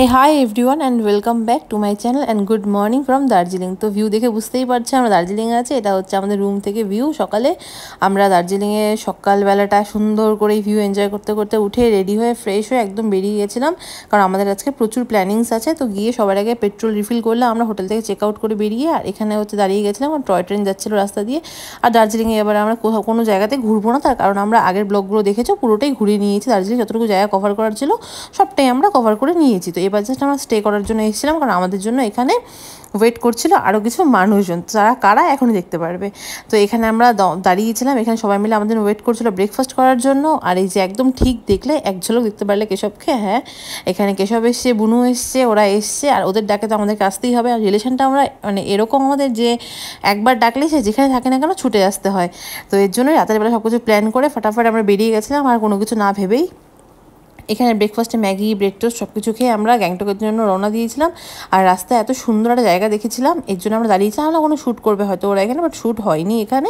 hey hi everyone and welcome back to my channel and good morning from Darjeeling তো view দেখে বুঝতেই পারছি আমরা দার্জিলিংয়ে আছে এটা হচ্ছে আমাদের রুম থেকে ভিউ সকালে আমরা দার্জিলিংয়ে সকালবেলাটা সুন্দর করে ভিউ এনজয় করতে করতে উঠে রেডি হয়ে ফ্রেশ হয়ে একদম বেরিয়ে গেছিলাম কারণ আমাদের আজকে প্রচুর প্ল্যানিংস আছে তো গিয়ে সবার আগে পেট্রোল রিফিল করলে আমরা হোটেল থেকে চেক আউট করে বেরিয়ে আর এখানে হচ্ছে দাঁড়িয়ে গেছিলাম আর টয় ট্রেন যাচ্ছিলো রাস্তা দিয়ে আর দার্জিলিংয়ে এবার আমরা কোথাও কোনো জায়গাতে ঘুরবো না তার কারণ আমরা আগের ব্লগগুলো দেখেছো পুরোটাই ঘুরিয়ে নিয়েছি দার্জিলিং যতটুকু জায়গা কভার করার ছিল সবটাই আমরা কভার করে নিয়েছি তো এবার জাস্ট আমরা স্টে করার জন্য এসেছিলাম কারণ আমাদের জন্য এখানে ওয়েট করছিল আরও কিছু মানুষজন তারা কারা এখনই দেখতে পারবে তো এখানে আমরা দাঁড়িয়েছিলাম এখানে সবাই মিলে আমাদের ওয়েট করছিল ব্রেকফাস্ট করার জন্য আর এই যে একদম ঠিক দেখলে এক ঝলক দেখতে পারলে কেশবকে হ্যাঁ এখানে কেশব এসছে বুনু এসছে ওরা এসছে আর ওদের ডাকে তো আমাদেরকে আসতেই হবে আর রিলেশনটা আমরা মানে এরকম আমাদের যে একবার ডাকলে সে যেখানে থাকে না কেন ছুটে আসতে হয় তো এর জন্য রাতের বেলা সব কিছু প্ল্যান করে ফটাফট আমরা বেরিয়ে গেছিলাম আর কোনো কিছু না ভেবেই এখানে ব্রেকফাস্টে ম্যাগি ব্রেড টোস্ট সব কিছু খেয়ে আমরা গ্যাংটকের জন্য রওনা দিয়েছিলাম আর রাস্তায় এত সুন্দর একটা জায়গা দেখেছিলাম এর জন্য আমরা দাঁড়িয়েছিলাম না কোনো শ্যুট করবে হয়তো ওরা এখানে বাট শ্যুট হয়নি এখানে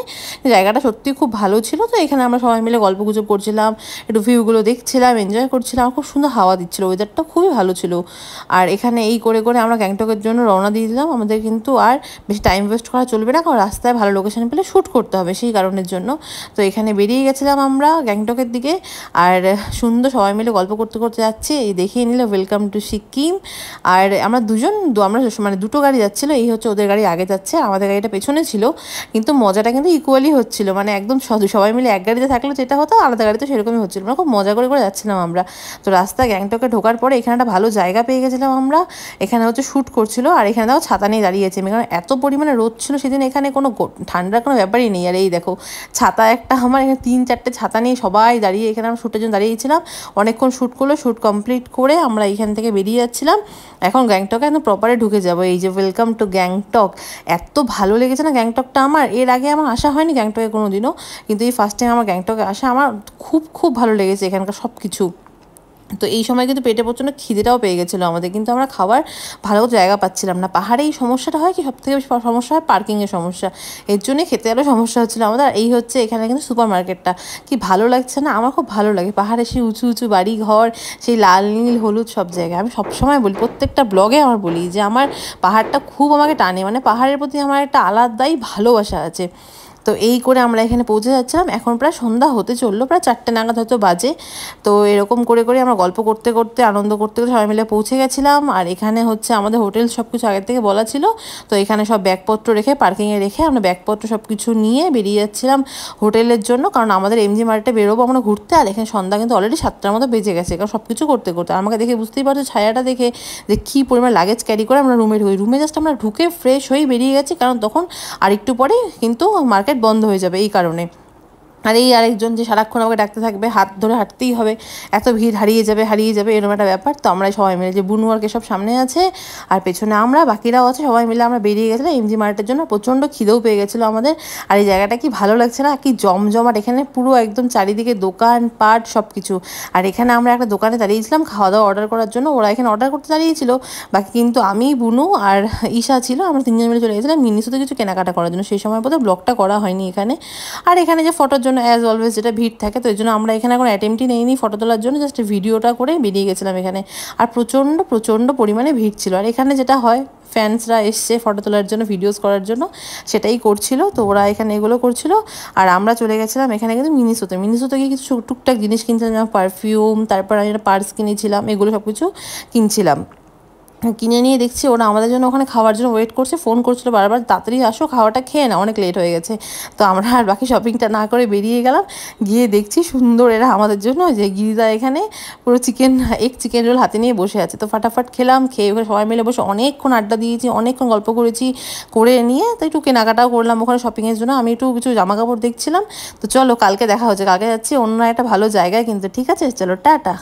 জায়গাটা সত্যি খুব ভালো ছিল তো এখানে আমরা সবাই মিলে গল্প গুজব করছিলাম একটু ভিউগুলো দেখছিলাম এনজয় করছিলাম খুব সুন্দর হাওয়া দিচ্ছিল ওয়েদারটা খুবই ভালো ছিল আর এখানে এই করে করে আমরা গ্যাংটকের জন্য রওনা দিয়ে দিলাম আমাদের কিন্তু আর বেশি টাইম ওয়েস্ট করা চলবে না কারণ রাস্তায় ভালো লোকেশান পেলে শ্যুট করতে হবে সেই কারণের জন্য তো এখানে বেরিয়ে গেছিলাম আমরা গ্যাংটকের দিকে আর সুন্দর সবাই মিলে গল্প গল্প করতে করতে যাচ্ছে এই দেখিয়ে নিল ওয়েলকাম টু সিকিম আর আমরা দুজন আমরা মানে দুটো গাড়ি যাচ্ছিলো এই হচ্ছে ওদের গাড়ি আগে যাচ্ছে আমাদের গাড়িটা পেছনে ছিল কিন্তু মজাটা কিন্তু ইকুয়ালি হচ্ছিল মানে একদম সবাই মিলে এক গাড়িতে থাকলে যেটা হতো আলাদা গাড়িতে সেরকমই হচ্ছিল মানে খুব মজা করে করে যাচ্ছিলাম আমরা তো রাস্তা গ্যাংটকে ঢোকার পরে এখানে একটা ভালো জায়গা পেয়ে গেছিলাম আমরা এখানে হচ্ছে শ্যুট করছিল আর এখানে দেখো ছাতা নিয়ে দাঁড়িয়েছে কারণ এত পরিমাণে রোদ ছিল সেদিন এখানে কোনো ঠান্ডার কোনো ব্যাপারই নেই আর এই দেখো ছাতা একটা আমার এখানে তিন চারটে ছাতা নিয়ে সবাই দাঁড়িয়ে এখানে আমরা শ্যুটের জন্য দাঁড়িয়েছিলাম অনেকক্ষণ শ্যুট করলো শ্যুট কমপ্লিট করে আমরা এখান থেকে বেরিয়ে যাচ্ছিলাম এখন গ্যাংটকে একদম প্রপারে ঢুকে যাবো এই যে ওয়েলকাম টু গ্যাংটক এত ভালো লেগেছে না গ্যাংটকটা আমার এর আগে আমার আসা হয়নি গ্যাংটকে কোনো দিনও কিন্তু এই ফার্স্ট টাইম আমার গ্যাংটকে আসা আমার খুব খুব ভালো লেগেছে এখানকার সব কিছু তো এই সময় কিন্তু পেটে প্রচণ্ড খিদেটাও পেয়ে গেছিলো আমাদের কিন্তু আমরা খাবার ভালো জায়গা পাচ্ছিলাম না পাহাড়ে এই সমস্যাটা হয় কি সবথেকে বেশি সমস্যা হয় পার্কিংয়ের সমস্যা এর জন্যে খেতে গেলেও সমস্যা হচ্ছিলো আমাদের এই হচ্ছে এখানে কিন্তু সুপার মার্কেটটা কি ভালো লাগছে না আমার খুব ভালো লাগে পাহাড়ে সেই উঁচু উঁচু বাড়ি ঘর সেই লাল নীল হলুদ সব জায়গায় আমি সবসময় বলি প্রত্যেকটা ব্লগে আমার বলি যে আমার পাহাড়টা খুব আমাকে টানে মানে পাহাড়ের প্রতি আমার একটা আলাদাই ভালোবাসা আছে তো এই করে আমরা এখানে পৌঁছে যাচ্ছিলাম এখন প্রায় সন্ধ্যা হতে চললো প্রায় চারটে নাগাদ হয়তো বাজে তো এরকম করে করে আমরা গল্প করতে করতে আনন্দ করতে করতে সবাই মিলে পৌঁছে গেছিলাম আর এখানে হচ্ছে আমাদের হোটেল সব কিছু আগের থেকে বলা ছিল তো এখানে সব ব্যাগপত্র রেখে পার্কিংয়ে রেখে আমরা ব্যাগপত্র সব কিছু নিয়ে বেরিয়ে যাচ্ছিলাম হোটেলের জন্য কারণ আমাদের এমজি মার্কেটে বেরোবো আমরা ঘুরতে আর এখানে সন্ধ্যা কিন্তু অলরেডি সাতটার মতো বেজে গেছে কারণ সব কিছু করতে করতে আমাকে দেখে বুঝতেই পারছো ছায়াটা দেখে যে কী পরিমাণ লাগেজ ক্যারি করে আমরা রুমে ঢুকি রুমে জাস্ট আমরা ঢুকে ফ্রেশ হয়ে বেরিয়ে গেছি কারণ তখন আর একটু পরে কিন্তু মার্কেট বন্ধ হয়ে যাবে এই কারণে আর এই আরেকজন যে সারাক্ষণ আমাকে ডাকতে থাকবে হাত ধরে হাঁটতেই হবে এত ভিড় হারিয়ে যাবে হারিয়ে যাবে এরকম একটা ব্যাপার তো আমরা সবাই মিলে যে বুনু আর সব সামনে আছে আর পেছনে আমরা বাকিরাও আছে সবাই মিলে আমরা বেরিয়ে গেছিলাম এমজি মার্টের জন্য প্রচণ্ড খিদেও পেয়ে গেছিলো আমাদের আর এই জায়গাটা কি ভালো লাগছে না কি জমজমাট এখানে পুরো একদম চারিদিকে দোকান পাট সব কিছু আর এখানে আমরা একটা দোকানে দাঁড়িয়েছিলাম খাওয়া দাওয়া অর্ডার করার জন্য ওরা এখানে অর্ডার করতে দাঁড়িয়েছিল বাকি কিন্তু আমি বুনু আর ঈশা ছিল আমরা তিনজন মিলে চলে গেছিলাম মিনিসুতে কিছু কেনাকাটা করার জন্য সেই সময় বোধহয় ব্লগটা করা হয়নি এখানে আর এখানে যে ফটোর জন্য অ্যাজ অলওয়েজ যেটা ভিড় থাকে তো এই জন্য আমরা এখানে এখন অ্যাটেম্পটি নেইনি ফটো তোলার জন্য জাস্ট ভিডিওটা করে বেরিয়ে গেছিলাম এখানে আর প্রচণ্ড প্রচণ্ড পরিমাণে ভিড় ছিল আর এখানে যেটা হয় ফ্যান্সরা এসছে ফটো তোলার জন্য ভিডিওস করার জন্য সেটাই করছিল তো ওরা এখানে এগুলো করছিল আর আমরা চলে গেছিলাম এখানে কিন্তু মিনিসোতে মিনিসোতে গিয়ে কিছু টুকটাক জিনিস কিনছিলাম যেমন পারফিউম তারপর আমি একটা পার্স কিনেছিলাম এগুলো সব কিছু কিনছিলাম কিনে নিয়ে দেখছি ওরা আমাদের জন্য ওখানে খাওয়ার জন্য ওয়েট করছে ফোন করছিল বারবার তাড়াতাড়ি আসো খাওয়াটা খেয়ে না অনেক লেট হয়ে গেছে তো আমরা আর বাকি শপিংটা না করে বেরিয়ে গেলাম গিয়ে দেখছি সুন্দর এরা আমাদের জন্য যে গিরিদা এখানে পুরো চিকেন এক চিকেন রোল হাতে নিয়ে বসে আছে তো ফাটাফাট খেলাম খেয়ে ওখানে সবাই মিলে বসে অনেকক্ষণ আড্ডা দিয়েছি অনেকক্ষণ গল্প করেছি করে নিয়ে তো একটু কেনাকাটাও করলাম ওখানে শপিংয়ের জন্য আমি একটু কিছু জামা কাপড় দেখছিলাম তো চলো কালকে দেখা হচ্ছে কালকে যাচ্ছি অন্য একটা ভালো জায়গায় কিন্তু ঠিক আছে চলো টাটা